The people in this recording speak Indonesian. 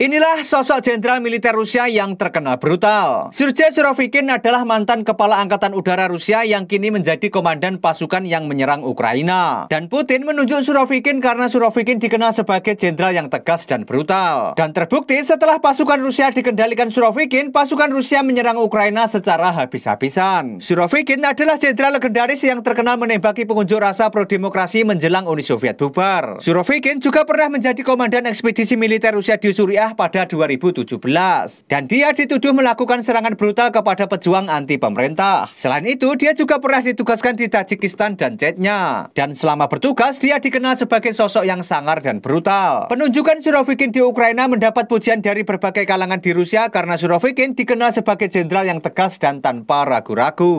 Inilah sosok jenderal militer Rusia yang terkenal brutal. Sergei Surovikin adalah mantan kepala angkatan udara Rusia yang kini menjadi komandan pasukan yang menyerang Ukraina. Dan Putin menunjuk Surovikin karena Surovikin dikenal sebagai jenderal yang tegas dan brutal. Dan terbukti setelah pasukan Rusia dikendalikan Surovikin, pasukan Rusia menyerang Ukraina secara habis-habisan. Surovikin adalah jenderal legendaris yang terkenal menembaki pengunjuk rasa pro-demokrasi menjelang Uni Soviet bubar. Surovikin juga pernah menjadi komandan ekspedisi militer Rusia di Suriah pada 2017. Dan dia dituduh melakukan serangan brutal kepada pejuang anti-pemerintah. Selain itu, dia juga pernah ditugaskan di Tajikistan dan Chechnya. Dan selama bertugas, dia dikenal sebagai sosok yang sangar dan brutal. Penunjukan Surovikin di Ukraina mendapat pujian dari berbagai kalangan di Rusia karena Surovikin dikenal sebagai jenderal yang tegas dan tanpa ragu-ragu.